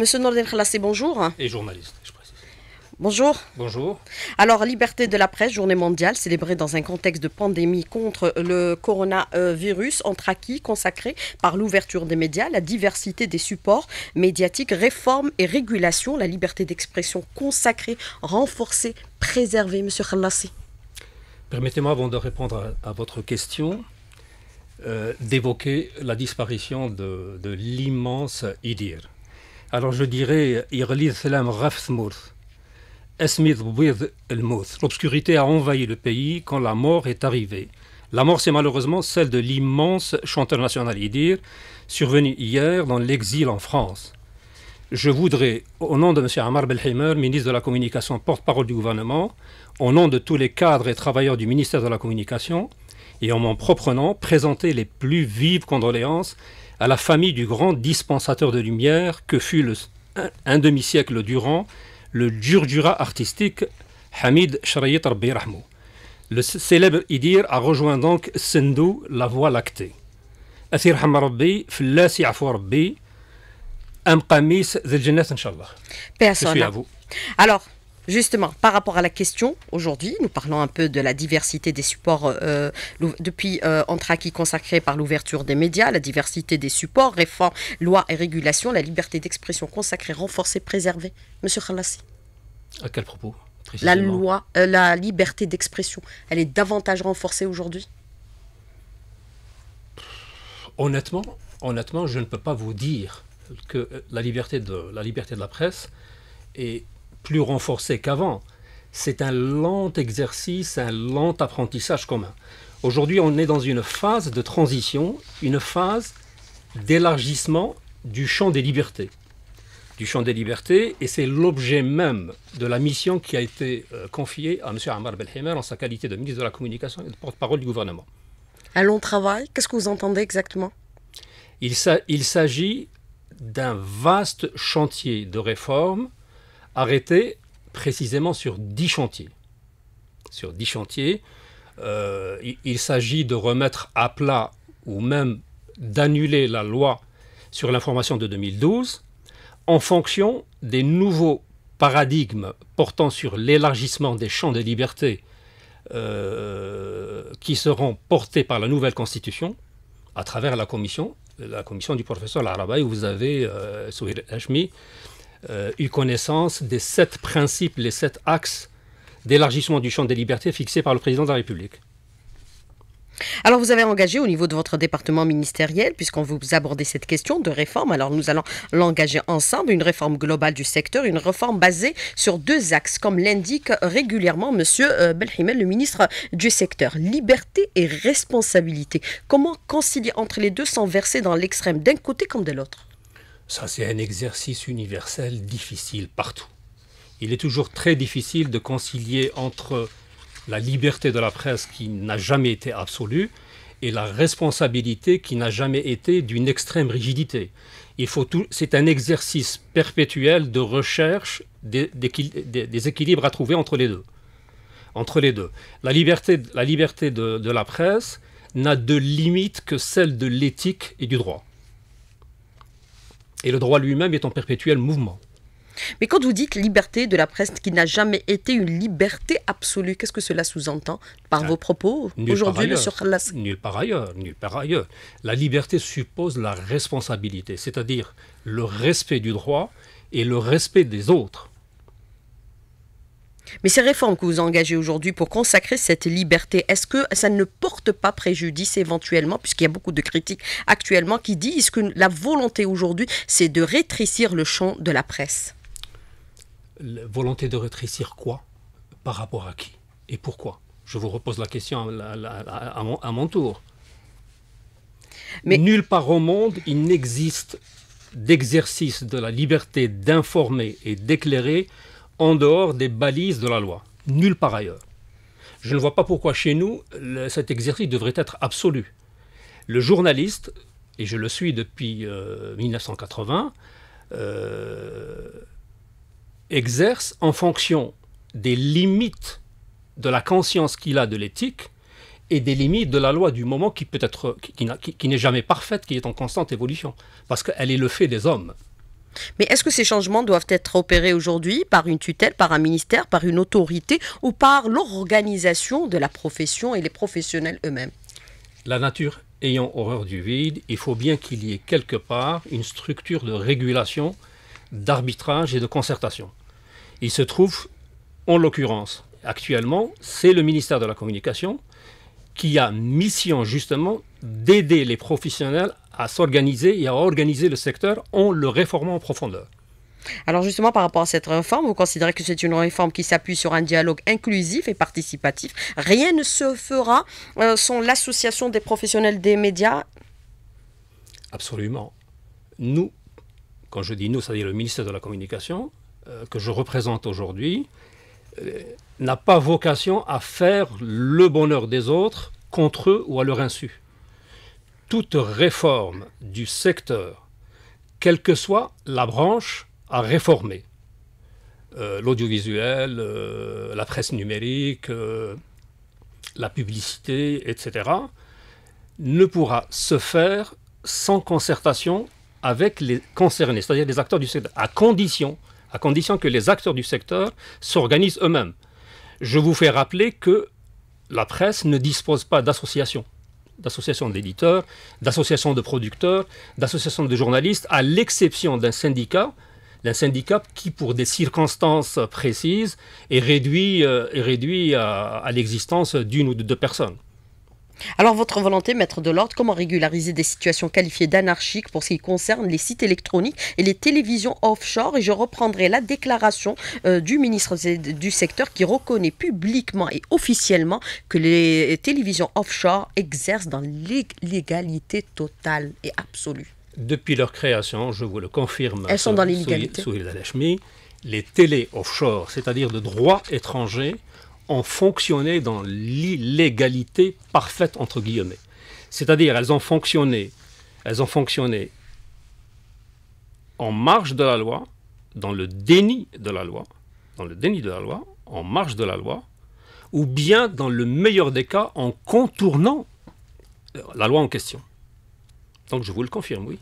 Monsieur Norden Khalassé, bonjour. Et journaliste, je précise. Bonjour. Bonjour. Alors, liberté de la presse, journée mondiale célébrée dans un contexte de pandémie contre le coronavirus, entre acquis consacré par l'ouverture des médias, la diversité des supports médiatiques, réforme et régulation, la liberté d'expression consacrée, renforcée, préservée, monsieur Khalassé. Permettez-moi, avant de répondre à, votre question, euh, d'évoquer la disparition de, de l'immense IDIR alors je dirais L'obscurité a envahi le pays quand la mort est arrivée. La mort, c'est malheureusement celle de l'immense chanteur national Idir, survenu hier dans l'exil en France. Je voudrais, au nom de M. Amar Belheimer, ministre de la Communication, porte-parole du gouvernement, au nom de tous les cadres et travailleurs du ministère de la Communication, et en mon propre nom, présenter les plus vives condoléances à la famille du grand dispensateur de lumière que fut le, un, demi-siècle durant le Djurdjura artistique Hamid Shariyat Rabbi Rahmo. Le célèbre Idir a rejoint donc Sindou, la voie lactée. à vous. Alors, Justement, par rapport à la question, aujourd'hui, nous parlons un peu de la diversité des supports euh, depuis euh, consacré par l'ouverture des médias, la diversité des supports, réformes, lois et régulations, la liberté d'expression consacrée, renforcée, préservée. Monsieur Khalassi. À quel propos La loi, euh, la liberté d'expression, elle est davantage renforcée aujourd'hui Honnêtement, honnêtement, je ne peux pas vous dire que euh, la liberté de la, liberté de la presse est plus renforcé qu'avant. C'est un lent exercice, un lent apprentissage commun. Aujourd'hui, on est dans une phase de transition, une phase d'élargissement du champ des libertés. Du champ des libertés, et c'est l'objet même de la mission qui a été euh, confiée à M. Ammar Belhemer en sa qualité de ministre de la Communication et de porte-parole du gouvernement. Un long travail, qu'est-ce que vous entendez exactement Il s'agit d'un vaste chantier de réformes arrêté précisément sur dix chantiers. Sur dix chantiers, euh, il, s'agit de remettre à plat ou même d'annuler la loi sur l'information de 2012 en fonction des nouveaux paradigmes portant sur l'élargissement des champs de liberté euh, qui seront portés par la nouvelle Constitution à travers la commission, la commission du professeur Larabaye, où vous avez euh, Souhir Hashmi, eu connaissance des sept principes, les sept axes d'élargissement du champ des libertés fixés par le président de la République. Alors vous avez engagé au niveau de votre département ministériel, puisqu'on vous abordez cette question de réforme, alors nous allons l'engager ensemble, une réforme globale du secteur, une réforme basée sur deux axes, comme l'indique régulièrement M. Euh, Belhimel, le ministre du secteur. Liberté et responsabilité. Comment concilier entre les deux sans verser dans l'extrême d'un côté comme de l'autre ça, c'est un exercice universel difficile partout. Il est toujours très difficile de concilier entre la liberté de la presse qui n'a jamais été absolue et la responsabilité qui n'a jamais été d'une extrême rigidité. Il faut c'est un exercice perpétuel de recherche des, équilibres à trouver entre les deux. Entre les deux. La liberté, la liberté de, de la presse n'a de limite que celle de l'éthique et du droit. Et le droit lui-même est en perpétuel mouvement. Mais quand vous dites liberté de la presse qui n'a jamais été une liberté absolue, qu'est-ce que cela sous-entend par ah, vos propos aujourd'hui, sur Nulle part ailleurs, nulle part ailleurs. La liberté suppose la responsabilité, c'est-à-dire le respect du droit et le respect des autres. Mais ces réformes que vous engagez aujourd'hui pour consacrer cette liberté, est-ce que ça ne porte pas préjudice éventuellement, puisqu'il y a beaucoup de critiques actuellement qui disent que la volonté aujourd'hui, c'est de rétrécir le champ de la presse la Volonté de rétrécir quoi Par rapport à qui Et pourquoi Je vous repose la question à, mon, tour. Nulle part au monde, il n'existe d'exercice de la liberté d'informer et d'éclairer en dehors des balises de la loi, nulle part ailleurs. Je ne vois pas pourquoi chez nous cet exercice devrait être absolu. Le journaliste, et je le suis depuis 1980, euh, euh, exerce en fonction des limites de la conscience qu'il a de l'éthique et des limites de la loi du moment qui peut être qui n'est jamais parfaite, qui est en constante évolution, parce qu'elle est le fait des hommes. Mais est-ce que ces changements doivent être opérés aujourd'hui par une tutelle, par un ministère, par une autorité ou par l'organisation de la profession et les professionnels eux-mêmes La nature ayant horreur du vide, il faut bien qu'il y ait quelque part une structure de régulation, d'arbitrage et de concertation. Il se trouve, en l'occurrence, actuellement, c'est le ministère de la Communication qui a mission justement d'aider les professionnels à s'organiser et à organiser le secteur en le réformant en profondeur. Alors justement, par rapport à cette réforme, vous considérez que c'est une réforme qui s'appuie sur un dialogue inclusif et participatif. Rien ne se fera euh, sans l'association des professionnels des médias Absolument. Nous, quand je dis nous, c'est-à-dire le ministère de la Communication, euh, que je représente aujourd'hui, euh, n'a pas vocation à faire le bonheur des autres contre eux ou à leur insu toute réforme du secteur, quelle que soit la branche à réformer, euh, l'audiovisuel, euh, la presse numérique, euh, la publicité, etc., ne pourra se faire sans concertation avec les concernés, c'est-à-dire les acteurs du secteur, à condition, à condition que les acteurs du secteur s'organisent eux-mêmes. Je vous fais rappeler que la presse ne dispose pas d'associations d'associations d'éditeurs, d'associations de producteurs, d'associations de journalistes, à l'exception d'un syndicat, d'un syndicat qui, pour des circonstances précises, est réduit, euh, à, à l'existence d'une ou de deux personnes. Alors votre volonté, maître de l'ordre, comment régulariser des situations qualifiées d'anarchiques pour ce qui concerne les sites électroniques et les télévisions offshore Et je reprendrai la déclaration euh, du ministre du secteur qui reconnaît publiquement et officiellement que les télévisions offshore exercent dans l'égalité totale et absolue. Depuis leur création, je vous le confirme, elles sont dans euh, l'illégalité. Les télé offshore, c'est-à-dire de droit étranger, ont fonctionné dans l'illégalité parfaite, entre guillemets. C'est-à-dire, elles ont fonctionné, elles ont fonctionné en marge de la loi, dans le déni de la loi, dans le déni de la loi, en marge de la loi, ou bien, dans le meilleur des cas, en contournant la loi en question. Donc je vous le confirme, oui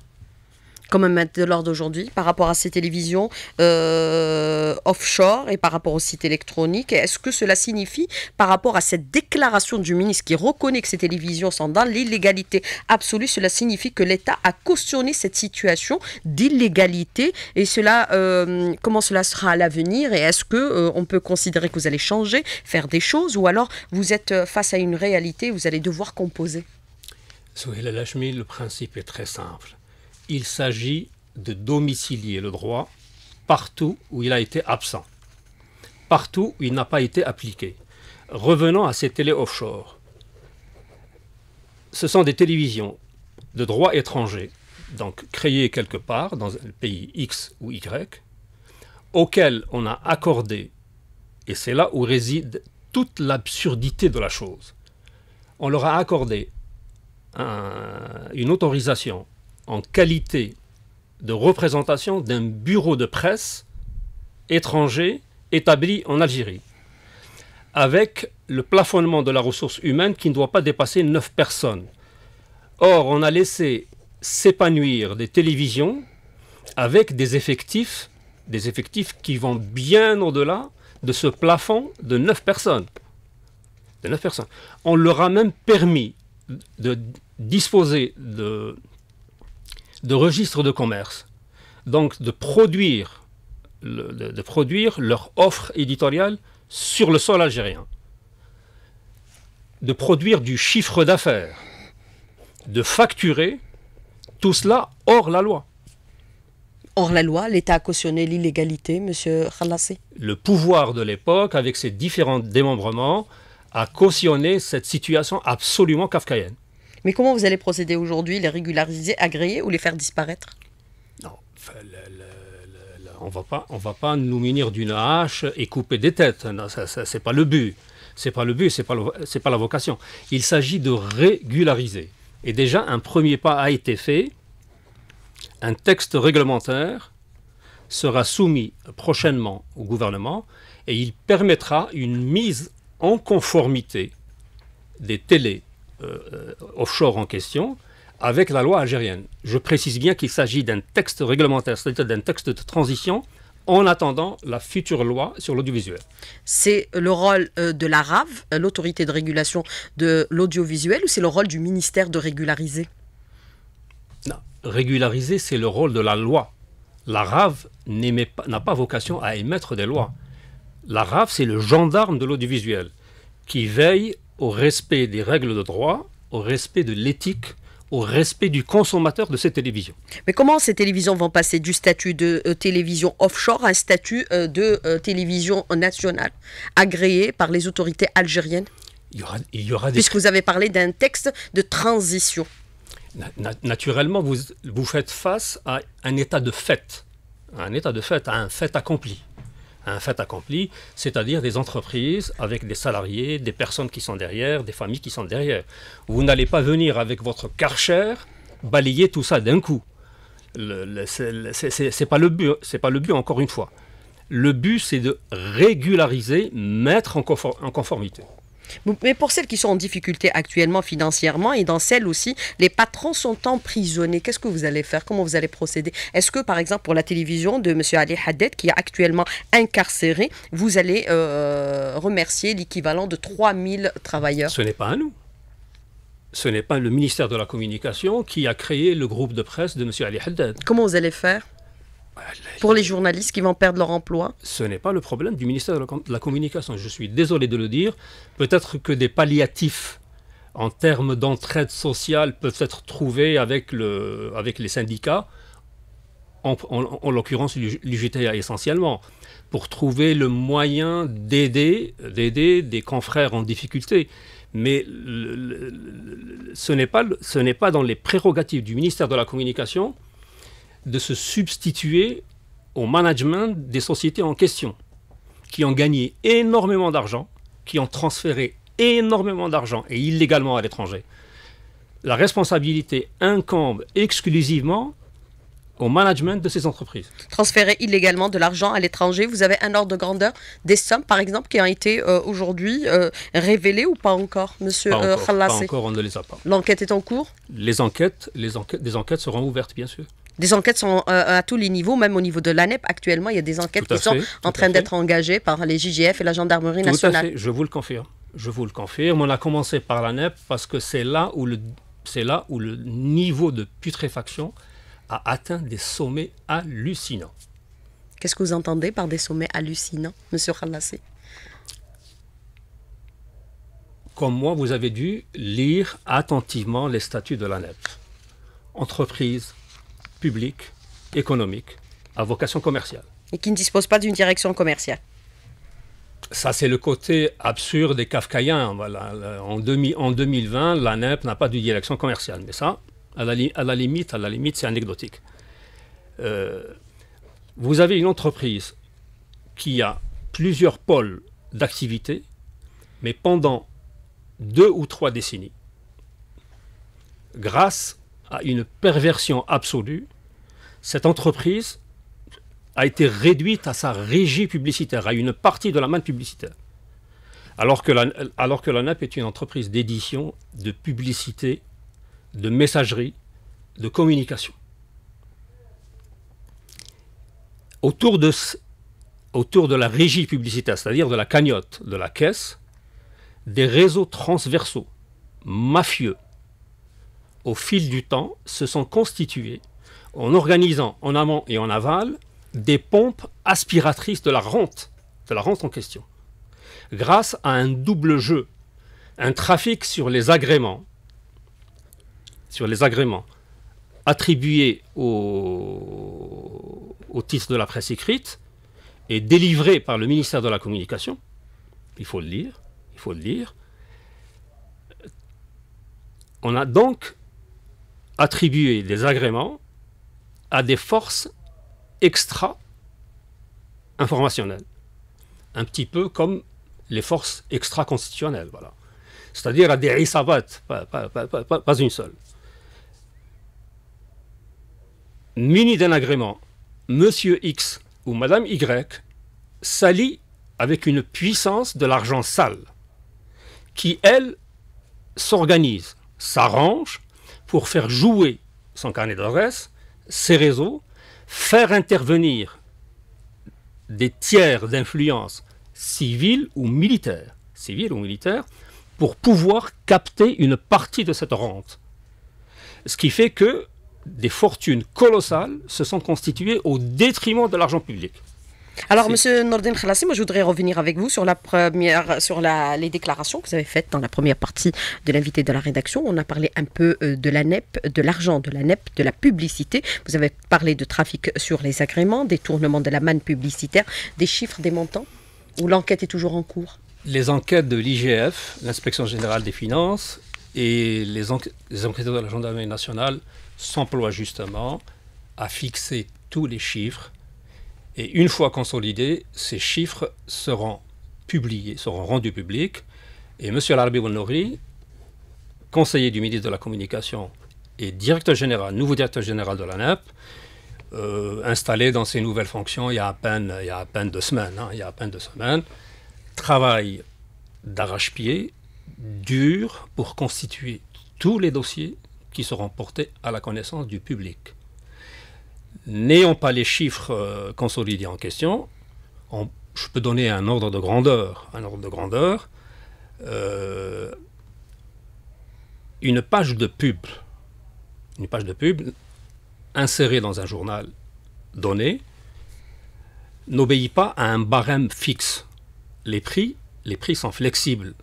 quand même mettre de l'ordre aujourd'hui par rapport à ces télévisions euh, offshore et par rapport aux sites électroniques. Est-ce que cela signifie, par rapport à cette déclaration du ministre qui reconnaît que ces télévisions sont dans l'illégalité absolue, cela signifie que l'État a cautionné cette situation d'illégalité et cela, euh, comment cela sera à l'avenir et est-ce que euh, on peut considérer que vous allez changer, faire des choses ou alors vous êtes face à une réalité, vous allez devoir composer. Souhail Lachmi, le principe est très simple il s'agit de domicilier le droit partout où il a été absent, partout où il n'a pas été appliqué. Revenons à ces télé offshore. Ce sont des télévisions de droit étranger, donc créées quelque part dans un pays X ou Y, auxquelles on a accordé, et c'est là où réside toute l'absurdité de la chose, on leur a accordé une autorisation en qualité de représentation d'un bureau de presse étranger établi en Algérie, avec le plafonnement de la ressource humaine qui ne doit pas dépasser 9 personnes. Or, on a laissé s'épanouir des télévisions avec des effectifs, des effectifs qui vont bien au-delà de ce plafond de 9 personnes. De 9 personnes. On leur a même permis de disposer de de registre de commerce. Donc de produire, de, produire leur offre éditoriale sur le sol algérien, de produire du chiffre d'affaires, de facturer tout cela hors la loi. Hors la loi, l'État a cautionné l'illégalité, Monsieur Khalassé Le pouvoir de l'époque, avec ses différents démembrements, a cautionné cette situation absolument kafkaïenne. Mais comment vous allez procéder aujourd'hui Les régulariser, agréer ou les faire disparaître Non, on va pas, va pas nous munir d'une hache et couper des têtes. Ce n'est c'est pas le but. C'est pas le but, c'est pas, c'est pas la vocation. Il s'agit de régulariser. Et déjà, un premier pas a été fait. Un texte réglementaire sera soumis prochainement au gouvernement et il permettra une mise en conformité des télés, euh, euh, offshore en question avec la loi algérienne. Je précise bien qu'il s'agit d'un texte réglementaire, c'est-à-dire d'un texte de transition en attendant la future loi sur l'audiovisuel. C'est le rôle euh, de la RAV, l'autorité de régulation de l'audiovisuel, ou c'est le rôle du ministère de régulariser régulariser, c'est le rôle de la loi. La RAV n'a pas vocation à émettre des lois. La RAV, c'est le gendarme de l'audiovisuel qui veille au respect des règles de droit, au respect de l'éthique au respect du consommateur de ces télévisions. Mais comment ces télévisions vont passer du statut de euh, télévision offshore à un statut euh, de euh, télévision nationale, agréé par les autorités algériennes il y aura, Puisque vous avez parlé d'un texte de transition. naturellement, vous, vous faites face à un état de fait, un état de fait, à un fait accompli un fait accompli, c'est-à-dire des entreprises avec des salariés, des personnes qui sont derrière, des familles qui sont derrière. Vous n'allez pas venir avec votre karcher balayer tout ça d'un coup. Le, n'est c'est pas le but, hein. c'est pas le but encore une fois. Le but, c'est de régulariser, mettre en conformité. Mais pour celles qui sont en difficulté actuellement financièrement et dans celles aussi, les patrons sont emprisonnés. Qu'est-ce que vous allez faire Comment vous allez procéder Est-ce que, par exemple, pour la télévision de M. Ali Haddad, qui est actuellement incarcéré, vous allez euh, remercier l'équivalent de 3000 travailleurs Ce n'est pas à nous ce n'est pas le ministère de la Communication qui a créé le groupe de presse de M. Ali Haddad. Comment vous allez faire pour les journalistes qui vont perdre leur emploi Ce n'est pas le problème du ministère de la Communication. Je suis désolé de le dire. Peut-être que des palliatifs en termes d'entraide sociale peuvent être trouvés avec, avec les syndicats, en, l'occurrence l'UGTA essentiellement, pour trouver le moyen d'aider des confrères en difficulté. Mais ce n'est pas dans les prérogatives du ministère de la Communication de se substituer au management des sociétés en question, qui ont gagné énormément d'argent, qui ont transféré énormément d'argent et illégalement à l'étranger. La responsabilité incombe exclusivement au management de ces entreprises. Transférer illégalement de l'argent à l'étranger, vous avez un ordre de grandeur des sommes, par exemple, qui ont été euh, aujourd'hui euh, révélées ou pas encore, Monsieur euh, Khalassé pas encore, on ne les a pas. L'enquête est en cours. Les enquêtes, les enquêtes, enquêtes seront ouvertes, bien sûr. Des enquêtes sont euh, euh, à tous les niveaux, même au niveau de l'ANEP. Actuellement, il y a des enquêtes qui sont en train d'être engagées par les JGF et la Gendarmerie nationale. Je vous le confirme. Je vous le confirme. On a commencé par l'ANEP parce que c'est là où le c'est là où le niveau de putréfaction a atteint des sommets hallucinants. Qu'est-ce que vous entendez par des sommets hallucinants, Monsieur Khalassi? Comme moi, vous avez dû lire attentivement les statuts de l'ANEP. Entreprise, public, économique, à vocation commerciale. Et qui ne dispose pas d'une direction commerciale. Ça, c'est le côté absurde des kafkaïens. Voilà. En, 2020, la NEP n'a pas de direction commerciale. Mais ça, à la, limite, à la limite, c'est anecdotique. Euh, vous avez une entreprise qui a plusieurs pôles d'activité, mais pendant deux ou trois décennies, grâce à une perversion absolue, cette entreprise a été réduite à sa régie publicitaire, à une partie de la manne publicitaire. Alors que, la, alors que est une entreprise d'édition, de publicité, de messagerie, de communication. Autour de, autour de la régie publicitaire, c'est-à-dire de la cagnotte, de la caisse, des réseaux transversaux, mafieux, au fil du temps, se sont constitués en organisant en amont et en aval des pompes aspiratrices de la rente, de la rente en question, grâce à un double jeu, un trafic sur les agréments, sur les agréments attribués au, au titre de la presse écrite et délivrés par le ministère de la Communication, il faut le lire, il faut le lire. On a donc attribué des agréments à des forces extra-informationnelles. Un petit peu comme les forces extra-constitutionnelles, voilà. C'est-à-dire à des risabattes, pas, une seule. Muni d'un agrément, Monsieur X ou Madame Y s'allie avec une puissance de l'argent sale, qui, elle, s'organise, s'arrange pour faire jouer son carnet d'adresse ces réseaux, faire intervenir des tiers d'influence civile ou militaire, civile ou militaire, pour pouvoir capter une partie de cette rente. Ce qui fait que des fortunes colossales se sont constituées au détriment de l'argent public. Alors, Monsieur Nordin Khalassi, moi, je voudrais revenir avec vous sur la première, sur les déclarations que vous avez faites dans la première partie de l'invité de la rédaction. On a parlé un peu euh, de la NEP, de l'argent de la NEP, de la publicité. Vous avez parlé de trafic sur les agréments, des tournements de la manne publicitaire, des chiffres, des montants, où l'enquête est toujours en cours. Les enquêtes de l'IGF, l'inspection générale des finances, et les, enquêtes enquêteurs de la gendarmerie nationale s'emploient justement à fixer tous les chiffres et une fois consolidés, ces chiffres seront publiés, seront rendus publics. Et M. Larbi conseiller du ministre de la Communication et directeur général, nouveau directeur général de la NAP, euh, installé dans ses nouvelles fonctions il y a à peine, deux semaines, il y a à peine deux semaines, hein, travaille d'arrache-pied, dur, pour constituer tous les dossiers qui seront portés à la connaissance du public. N'ayant pas les chiffres euh, consolidés en question, je peux donner un ordre de grandeur. Un ordre de grandeur. Euh, une page de pub, une page de pub insérée dans un journal donné, n'obéit pas à un barème fixe. Les prix, les prix sont flexibles.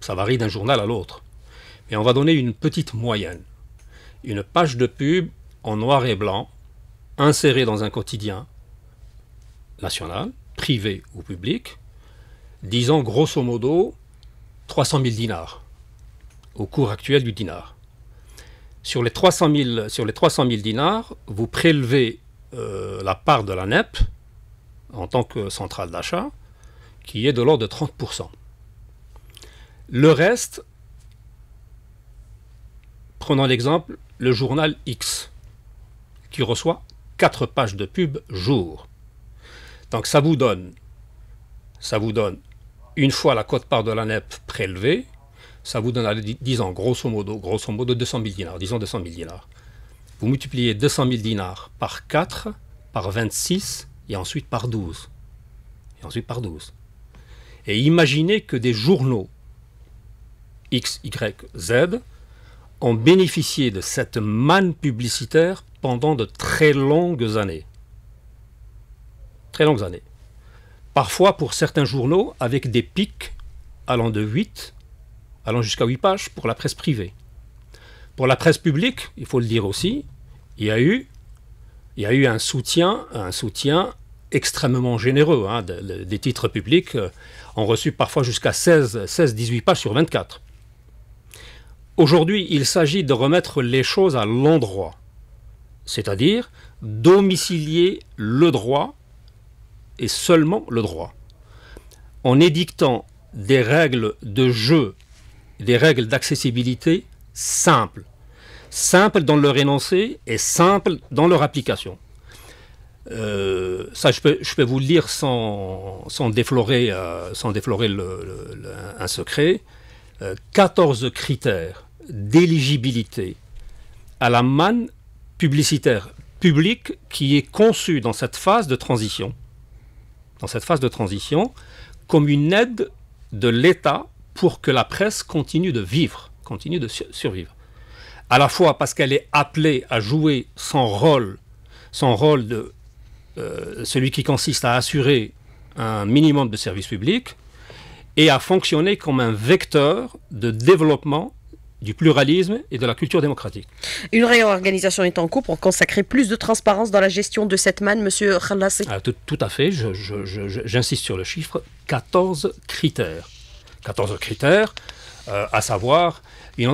Ça varie d'un journal à l'autre. Mais on va donner une petite moyenne. Une page de pub en noir et blanc inséré dans un quotidien national, privé ou public, disant grosso modo 300 000 dinars, au cours actuel du dinar. Sur les 300 000, sur les dinars, vous prélevez euh, la part de la NEP en tant que centrale d'achat, qui est de l'ordre de 30%. Le reste, prenons l'exemple, le journal X, qui reçoit 4 pages de pub jour. Donc ça vous donne, ça vous donne une fois la cote-part de la NEP prélevée, ça vous donne, disons grosso modo, grosso modo 200 000 dinars, disons 200 000 dinars. Vous multipliez 200 000 dinars par 4, par 26 et ensuite par 12. Et ensuite par 12. Et imaginez que des journaux X, Y, Z ont bénéficié de cette manne publicitaire pendant de très longues années. Très longues années. Parfois, pour certains journaux, avec des pics allant de 8, allant jusqu'à 8 pages pour la presse privée. Pour la presse publique, il faut le dire aussi, il y a eu, il y eu un, soutien, un soutien extrêmement généreux. Hein, des titres publics euh, ont reçu parfois jusqu'à 16-18 pages sur 24. Aujourd'hui, il s'agit de remettre les choses à l'endroit c'est-à-dire domicilier le droit et seulement le droit, en édictant des règles de jeu, des règles d'accessibilité simples, simples dans leur énoncé et simples dans leur application. Euh, ça, je peux, je peux, vous lire sans, sans déflorer, euh, sans un secret. 14 euh, critères d'éligibilité à la manne publicitaire public qui est conçu dans cette phase de transition, dans cette phase de transition, comme une aide de l'État pour que la presse continue de vivre, continue de survivre. À la fois parce qu'elle est appelée à jouer son rôle, son rôle de euh, celui qui consiste à assurer un minimum de services publics et à fonctionner comme un vecteur de développement du pluralisme et de la culture démocratique. Une réorganisation est en cours pour consacrer plus de transparence dans la gestion de cette manne, Monsieur Khalassi ah, tout, à fait, j'insiste sur le chiffre, 14 critères. 14 critères, euh, à savoir une,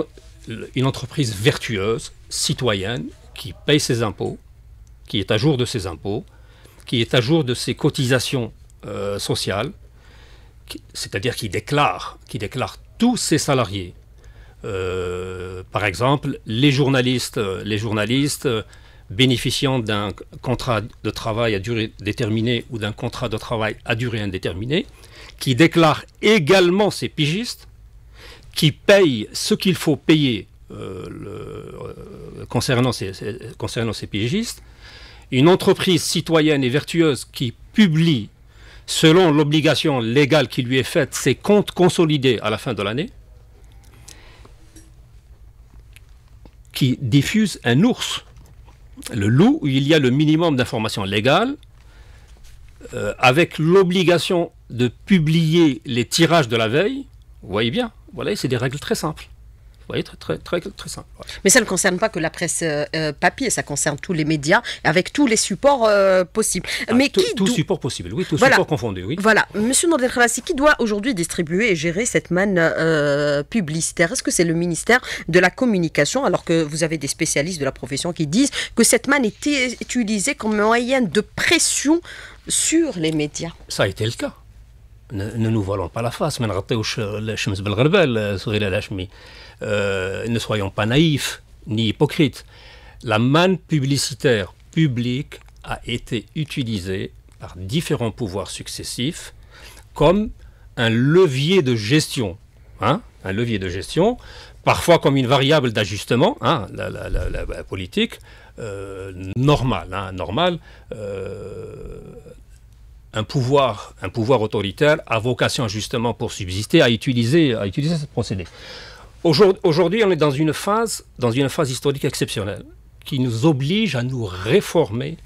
entreprise vertueuse, citoyenne, qui paye ses impôts, qui est à jour de ses impôts, qui est à jour de ses cotisations euh, sociales, c'est-à-dire qui déclare, qui déclare tous ses salariés euh, par exemple, les journalistes, euh, les journalistes euh, bénéficiant d'un contrat de travail à durée déterminée ou d'un contrat de travail à durée indéterminée, qui déclarent également ces pigistes, qui payent ce qu'il faut payer concernant, concernant ces pigistes, une entreprise citoyenne et vertueuse qui publie, selon l'obligation légale qui lui est faite, ses comptes consolidés à la fin de l'année, qui diffuse un ours. Le loup, où il y a le minimum d'informations légales, euh, avec l'obligation de publier les tirages de la veille, vous voyez bien, voilà, c'est des règles très simples. Vous très, simple. Mais ça ne concerne pas que la presse euh, euh, papier, ça concerne tous les médias, avec tous les supports euh, possibles. Ah, Mais qui Tout support possible, oui, tous les supports confondus. oui. Voilà. Monsieur Nordel Khalassi, qui doit aujourd'hui distribuer et gérer cette manne publicitaire Est-ce que c'est le ministère de la Communication, alors que vous avez des spécialistes de la profession qui disent que cette manne était utilisée comme moyen de pression sur les médias Ça a été le cas. Ne nous voilons pas la face. Euh, ne soyons pas naïfs ni hypocrites. La manne publicitaire publique a été utilisée par différents pouvoirs successifs comme un levier de gestion. Hein, un levier de gestion, parfois comme une variable d'ajustement, hein, la, politique normale. Euh, normal, hein, euh, un, pouvoir, un pouvoir autoritaire a vocation justement pour subsister à utiliser, à utiliser ce procédé. Aujourd'hui, on est dans une phase, dans une phase historique exceptionnelle qui nous oblige à nous réformer,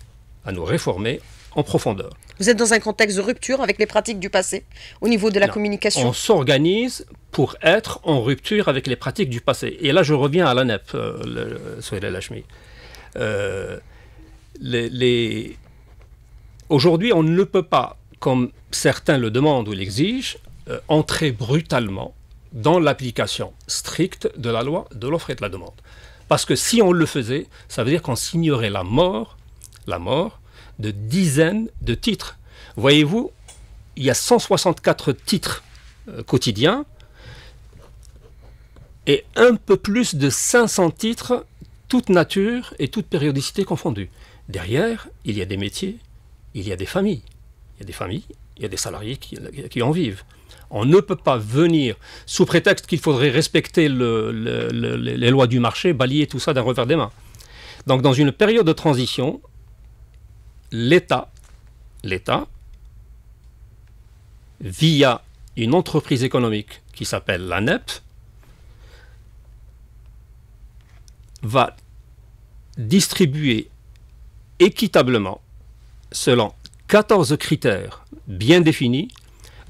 à nous réformer en profondeur. Vous êtes dans un contexte de rupture avec les pratiques du passé au niveau de la communication On s'organise pour être en rupture avec les pratiques du passé. Et là, je reviens à l'ANEP, euh, le, euh, la Lachmi. Euh, les, Aujourd'hui, on ne peut pas, comme certains le demandent ou l'exigent, euh, entrer brutalement dans l'application stricte de la loi de l'offre et de la demande. Parce que si on le faisait, ça veut dire qu'on signerait la mort, la mort de dizaines de titres. Voyez-vous, il y a 164 titres euh, quotidiens et un peu plus de 500 titres, toute nature et toute périodicité confondue. Derrière, il y a des métiers, il y a des familles. Il y a des familles, il y a des salariés qui en vivent. On ne peut pas venir, sous prétexte qu'il faudrait respecter les lois du marché, balayer tout ça d'un revers des mains. Donc dans une période de transition, l'État, l'État, via une entreprise économique qui s'appelle l'ANEP, va distribuer équitablement, selon 14 critères bien définis,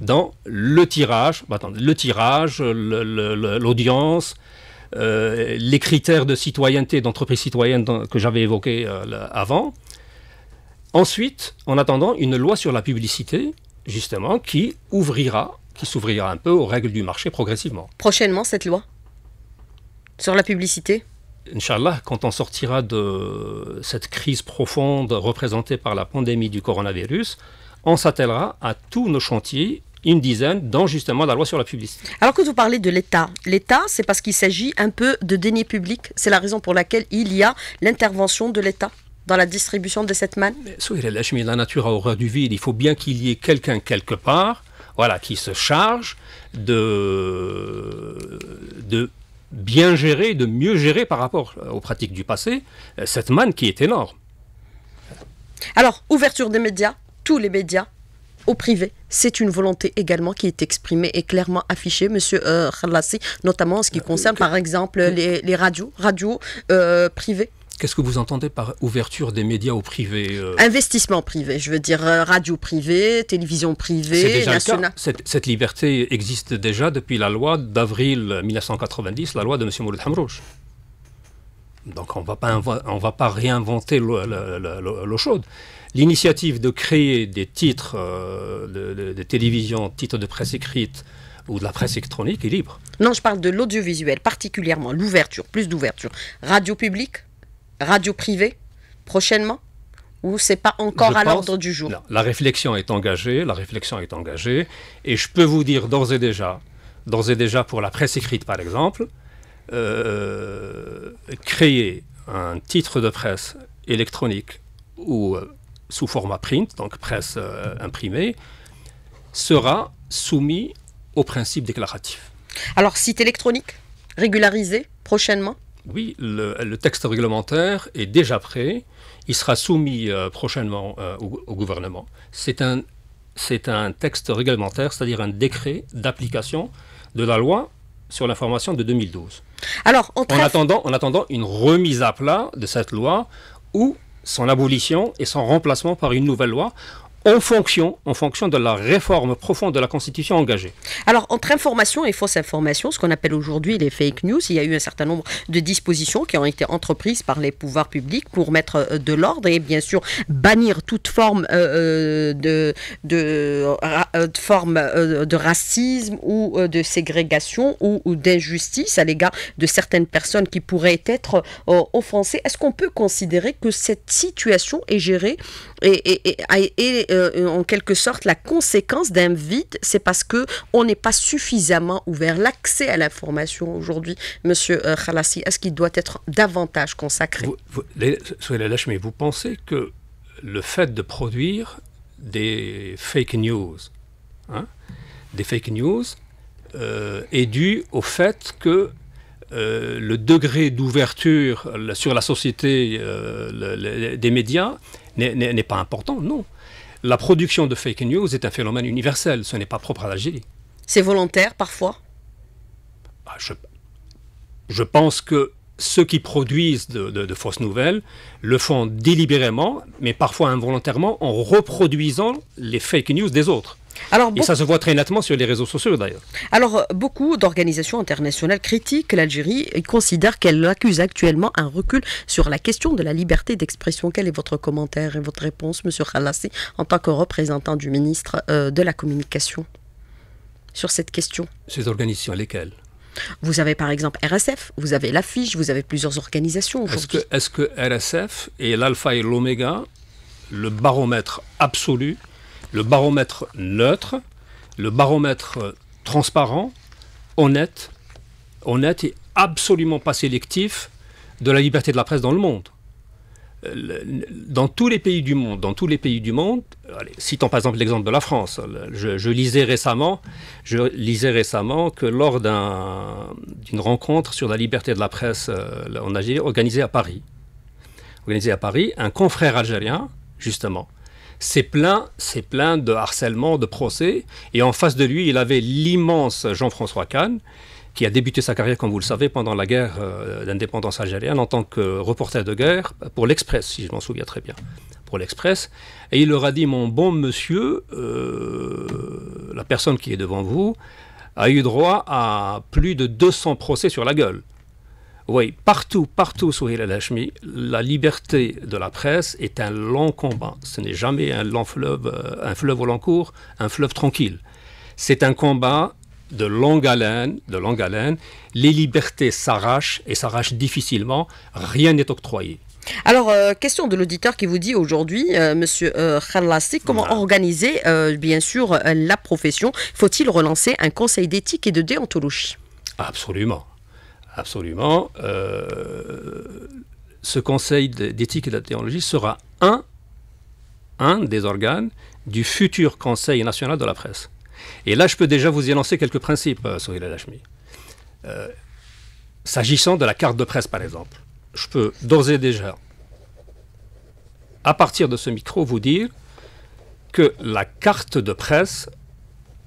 dans le tirage, bah, le tirage, l'audience, euh, les critères de citoyenneté, d'entreprise citoyenne que j'avais évoqué euh, avant. Ensuite, en attendant, une loi sur la publicité, justement, qui ouvrira, qui s'ouvrira un peu aux règles du marché progressivement. Prochainement, cette loi sur la publicité Inch'Allah, quand on sortira de cette crise profonde représentée par la pandémie du coronavirus, on s'attellera à tous nos chantiers une dizaine, dans justement la loi sur la publicité. Alors que vous parlez de l'État, l'État, c'est parce qu'il s'agit un peu de déni public. C'est la raison pour laquelle il y a l'intervention de l'État dans la distribution de cette manne Mais la nature a horreur du vide. Il faut bien qu'il y ait quelqu'un quelque part voilà, qui se charge de, de bien gérer, de mieux gérer par rapport aux pratiques du passé euh, cette manne qui est énorme. Alors, ouverture des médias, tous les médias, au privé. C'est une volonté également qui est exprimée et clairement affichée, Monsieur euh, Khalassi, notamment en ce qui euh, concerne par exemple les, radios, radios euh, privées. Qu'est-ce que vous entendez par ouverture des médias au privé Investissement privé, je veux dire radio privée, télévision privée, Cette, liberté existe déjà depuis la loi d'avril 1990, la loi de M. Mouloud Hamrouche. Donc on ne va pas réinventer l'eau chaude. L'initiative de créer des titres euh, de, télévision, titres de presse écrite ou de la presse électronique est libre. Non, je parle de l'audiovisuel, particulièrement l'ouverture, plus d'ouverture. Radio publique, radio privée, prochainement ou c'est pas encore à l'ordre du jour La réflexion est engagée, la réflexion est engagée, et je peux vous dire d'ores et déjà, d'ores et déjà pour la presse écrite par exemple, euh, créer un titre de presse électronique ou euh, sous format print, donc presse euh, imprimée, sera soumis au principe déclaratif. Alors, site électronique régularisé prochainement Oui, le, texte réglementaire est déjà prêt. Il sera soumis euh, prochainement euh, au, gouvernement. C'est un, un texte réglementaire, c'est-à-dire un décret d'application de la loi sur l'information de 2012. Alors, en, attendant, en attendant une remise à plat de cette loi où son abolition et son remplacement par une nouvelle loi en fonction, en fonction de la réforme profonde de la Constitution engagée. Alors, entre information et fausse information, ce qu'on appelle aujourd'hui les fake news, il y a eu un certain nombre de dispositions qui ont été entreprises par les pouvoirs publics pour mettre euh, de l'ordre et bien sûr bannir toute forme euh, euh, de, de, forme de racisme ou de ségrégation ou, d'injustice à l'égard de certaines personnes qui pourraient être offensées. Est-ce qu'on peut considérer que cette situation est gérée et euh, en quelque sorte la conséquence d'un vide, c'est parce que on n'est pas suffisamment ouvert. L'accès à l'information aujourd'hui, Monsieur euh, Khalassi, est-ce qu'il doit être davantage consacré vous, mais vous pensez que le fait de produire des fake news, hein, des fake news, euh, est dû au fait que le degré d'ouverture sur la société des médias n'est pas important, non la production de fake news est un phénomène universel, ce n'est pas propre à l'Algérie. C'est volontaire parfois ah, je, je, pense que ceux qui produisent de, fausses nouvelles le font délibérément, mais parfois involontairement, en reproduisant les fake news des autres. Alors, Et ça se voit très nettement sur les réseaux sociaux d'ailleurs. Alors, euh, beaucoup d'organisations internationales critiquent l'Algérie et considèrent qu'elle accuse actuellement un recul sur la question de la liberté d'expression. Quel est votre commentaire et votre réponse, M. Khalassi, en tant que représentant du ministre euh, de la Communication sur cette question Ces organisations, lesquelles vous avez par exemple RSF, vous avez l'affiche, vous avez plusieurs organisations. Est-ce que, RSF est l'alpha et l'oméga, le baromètre absolu, le baromètre neutre, le baromètre transparent, honnête, honnête et absolument pas sélectif de la liberté de la presse dans le monde dans tous les pays du monde, dans tous les pays du monde, citons par exemple l'exemple de la France. Je, lisais récemment, je lisais récemment que lors d'une rencontre sur la liberté de la presse euh, en Algérie, organisée à Paris, organisée à Paris, un confrère algérien, justement, s'est plaint c'est plein de harcèlement, de procès. Et en face de lui, il avait l'immense Jean-François Kahn, qui a débuté sa carrière, comme vous le savez, pendant la guerre euh, d'indépendance algérienne en tant que reporter de guerre pour l'Express, si je m'en souviens très bien, pour l'Express. Et il leur a dit, mon bon monsieur, euh, la personne qui est devant vous a eu droit à plus de 200 procès sur la gueule. Oui, partout, partout sous la Hashmi, la liberté de la presse est un long combat. Ce n'est jamais un long fleuve, euh, un fleuve au long cours, un fleuve tranquille. C'est un combat de longue haleine, de longue haleine. Les libertés s'arrachent et s'arrachent difficilement. Rien n'est octroyé. Alors, euh, question de l'auditeur qui vous dit aujourd'hui, M. Euh, monsieur euh, comment organiser, bien sûr, la profession Faut-il relancer un conseil d'éthique et de déontologie Absolument, absolument. ce conseil d'éthique et de déontologie sera un, un des organes du futur Conseil national de la presse. Et là, je peux déjà vous y lancer quelques principes, euh, Sohil al euh, S'agissant de la carte de presse, par exemple, je peux d'ores et déjà, à partir de ce micro, vous dire que la carte de presse,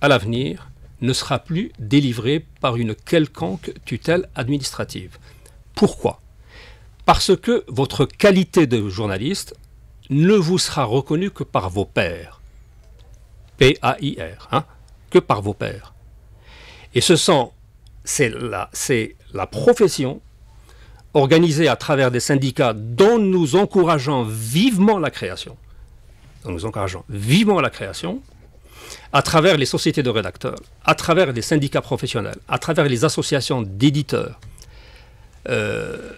à l'avenir, ne sera plus délivrée par une quelconque tutelle administrative. Pourquoi Parce que votre qualité de journaliste ne vous sera reconnue que par vos pairs. P-A-I-R. Hein que par vos pères. Et ce sont, c'est la, c'est la profession organisée à travers des syndicats dont nous encourageons vivement la création. nous encourageons vivement la création à travers les sociétés de rédacteurs, à travers les syndicats professionnels, à travers les associations d'éditeurs. Euh,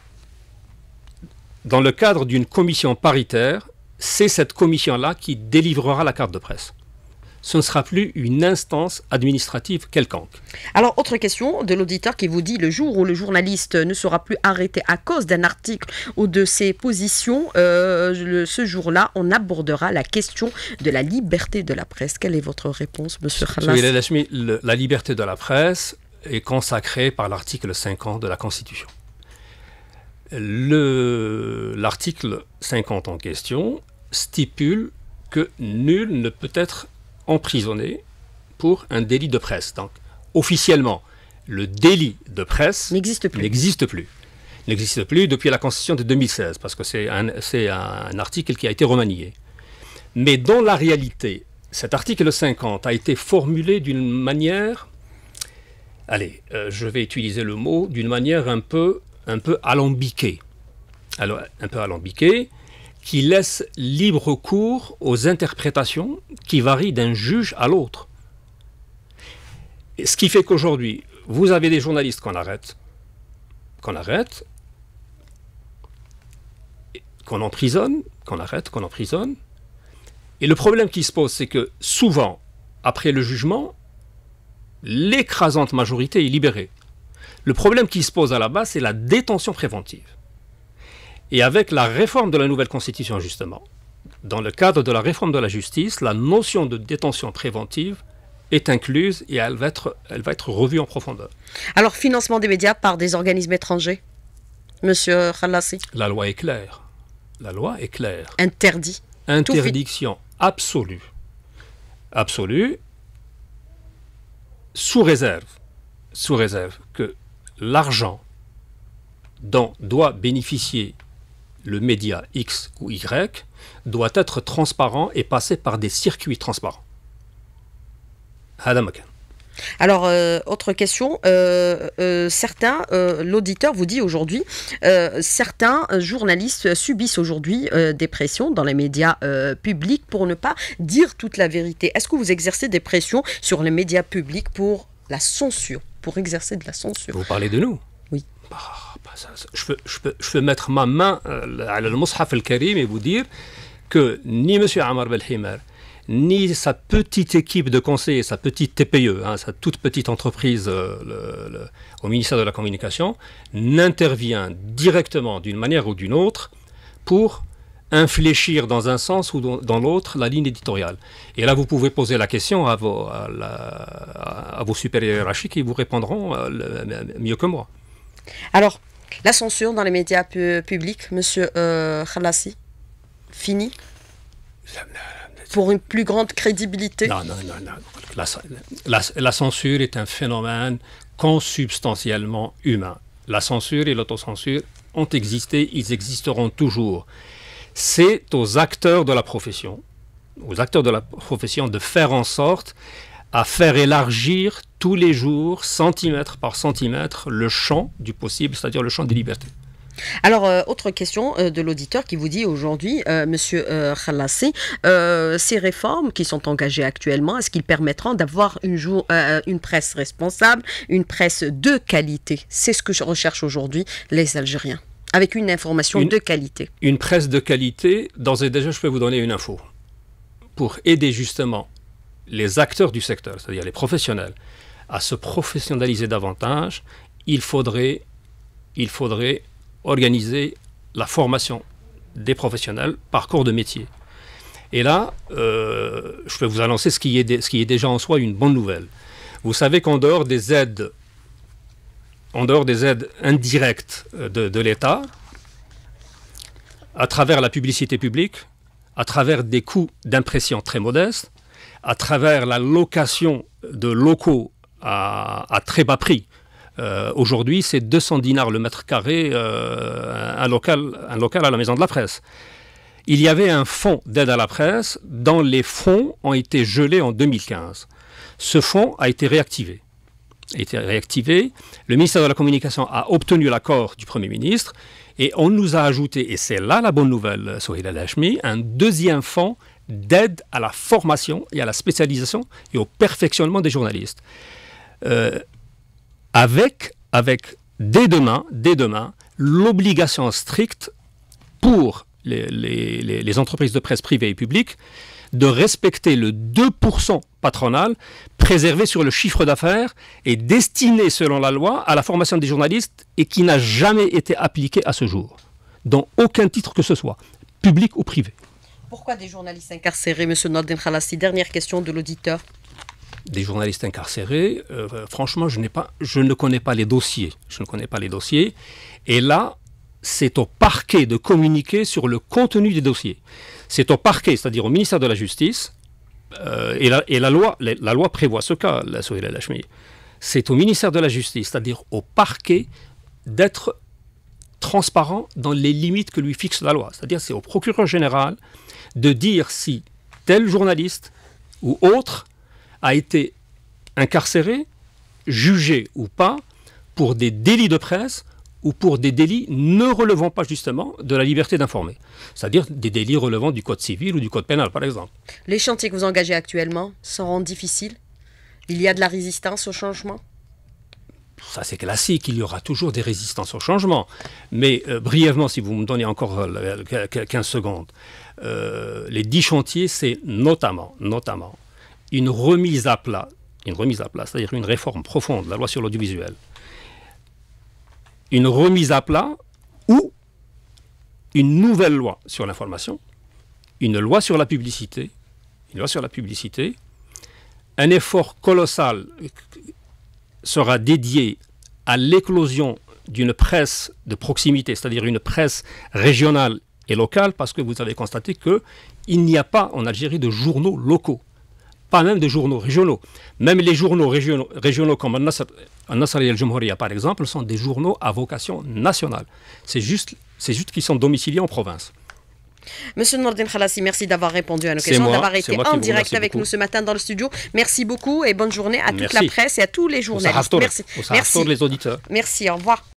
dans le cadre d'une commission paritaire, c'est cette commission-là qui délivrera la carte de presse ce ne sera plus une instance administrative quelconque. Alors, autre question de l'auditeur qui vous dit le jour où le journaliste ne sera plus arrêté à cause d'un article ou de ses positions, euh, ce jour-là, on abordera la question de la liberté de la presse. Quelle est votre réponse, monsieur La liberté de la presse est consacrée par l'article 50 de la Constitution. L'article 50 en question stipule que nul ne peut être emprisonné pour un délit de presse. Donc, officiellement, le délit de presse n'existe plus. N'existe plus. N'existe plus depuis la Constitution de 2016, parce que c'est un, article qui a été remanié. Mais dans la réalité, cet article 50 a été formulé d'une manière, allez, euh, je vais utiliser le mot, d'une manière un peu, un peu alambiquée. Alors, un peu alambiquée, qui laisse libre cours aux interprétations qui varient d'un juge à l'autre. Ce qui fait qu'aujourd'hui, vous avez des journalistes qu'on arrête, qu'on arrête, qu'on emprisonne, qu'on arrête, qu'on emprisonne. Et le problème qui se pose, c'est que souvent, après le jugement, l'écrasante majorité est libérée. Le problème qui se pose à la base, c'est la détention préventive. Et avec la réforme de la nouvelle Constitution, justement, dans le cadre de la réforme de la justice, la notion de détention préventive est incluse et elle va être, revue en profondeur. Alors, financement des médias par des organismes étrangers Monsieur Khalassi La loi est claire. La loi est claire. Interdit. Interdiction absolue. Absolue. Sous réserve. Sous réserve que l'argent dont doit bénéficier le média X ou Y, doit être transparent et passer par des circuits transparents. Alors, euh, autre question. Euh, euh, certains, l'auditeur vous dit aujourd'hui, certains journalistes subissent aujourd'hui des pressions dans les médias publics pour ne pas dire toute la vérité. Est-ce que vous exercez des pressions sur les médias publics pour la censure, pour exercer de la censure Vous parlez de nous bah, je, peux, mettre ma main euh, à le Mus'haf al-Karim et vous dire que ni M. Amar Belhimer, ni sa petite équipe de conseillers, sa petite TPE, hein, sa toute petite entreprise euh, au ministère de la Communication, n'intervient directement d'une manière ou d'une autre pour infléchir dans un sens ou dans l'autre la ligne éditoriale. Et là, vous pouvez poser la question à vos, à vos supérieurs hiérarchiques et ils vous répondront euh, mieux que moi. Alors, la censure dans les médias publics, monsieur euh, Khalassi, fini pour une plus grande crédibilité Non, non, non. La, la, censure est un phénomène consubstantiellement humain. La censure et l'autocensure ont existé, ils existeront toujours. C'est aux acteurs de la profession, aux acteurs de la profession de faire en sorte à faire élargir tous les jours, centimètre par centimètre, le champ du possible, c'est-à-dire le champ des libertés. Alors, euh, autre question euh, de l'auditeur qui vous dit aujourd'hui, M. Euh, monsieur Khalassi, ces réformes qui sont engagées actuellement, est-ce qu'ils permettront d'avoir une, une presse responsable, une presse de qualité C'est ce que recherchent aujourd'hui les Algériens, avec une information de qualité. Une presse de qualité, dans et déjà, je peux vous donner une info. Pour aider justement les acteurs du secteur, c'est-à-dire les professionnels, à se professionnaliser davantage, il faudrait, il faudrait organiser la formation des professionnels par cours de métier. Et là, euh, je peux vous annoncer ce qui, est ce qui est déjà en soi une bonne nouvelle. Vous savez qu'en dehors des aides, en dehors des aides indirectes euh, de l'État, à travers la publicité publique, à travers des coûts d'impression très modestes, à travers la location de locaux à, très bas prix. Euh, aujourd'hui, c'est 200 dinars le mètre carré, euh, un, local, un local à la Maison de la Presse. Il y avait un fonds d'aide à la presse dont les fonds ont été gelés en 2015. Ce fonds a été réactivé. A été réactivé. Le ministère de la Communication a obtenu l'accord du Premier ministre et on nous a ajouté, et c'est là la bonne nouvelle, Souhila Lachmi, un deuxième fonds d'aide à la formation et à la spécialisation et au perfectionnement des journalistes. Euh, avec, avec, dès demain, dès demain, l'obligation stricte pour les, les, entreprises de presse privées et publiques de respecter le 2% patronal préservé sur le chiffre d'affaires et destiné selon la loi à la formation des journalistes et qui n'a jamais été appliqué à ce jour, dans aucun titre que ce soit, public ou privé. Pourquoi des journalistes incarcérés, Monsieur Nordin Khalassi Dernière question de l'auditeur. Des journalistes incarcérés, euh, franchement, je, pas, je ne connais pas les dossiers. Je ne connais pas les dossiers. Et là, c'est au parquet de communiquer sur le contenu des dossiers. C'est au parquet, c'est-à-dire au ministère de la Justice, euh, et, la, loi, la, loi prévoit ce cas, la la Lachmi. C'est au ministère de la Justice, c'est-à-dire au parquet, d'être transparent dans les limites que lui fixe la loi. C'est-à-dire c'est au procureur général de dire si tel journaliste ou autre a été incarcéré, jugé ou pas, pour des délits de presse ou pour des délits ne relevant pas justement de la liberté d'informer, c'est-à-dire des délits relevant du code civil ou du code pénal par exemple. Les chantiers que vous engagez actuellement seront difficiles Il y a de la résistance au changement ça c'est classique, il y aura toujours des résistances au changement. Mais euh, brièvement, si vous me donnez encore 15 euh, secondes, euh, les dix chantiers, c'est notamment, notamment une remise à plat, une remise à plat, c'est-à-dire une réforme profonde de la loi sur l'audiovisuel, une remise à plat ou une nouvelle loi sur l'information, une loi sur la publicité, une loi sur la publicité, un effort colossal sera dédié à l'éclosion d'une presse de proximité, c'est-à-dire une presse régionale et locale, parce que vous avez constaté qu'il n'y a pas en Algérie de journaux locaux, pas même de journaux régionaux. Même les journaux régionaux, comme al et al par exemple, sont des journaux à vocation nationale. C'est juste, juste qu'ils sont domiciliés en province. Monsieur Nordin Khalassi, merci d'avoir répondu à nos questions, d'avoir été en direct avec nous ce matin dans le studio. Merci beaucoup et bonne journée à toute la presse et à tous les journalistes. Merci. Merci. auditeurs. Merci, au revoir.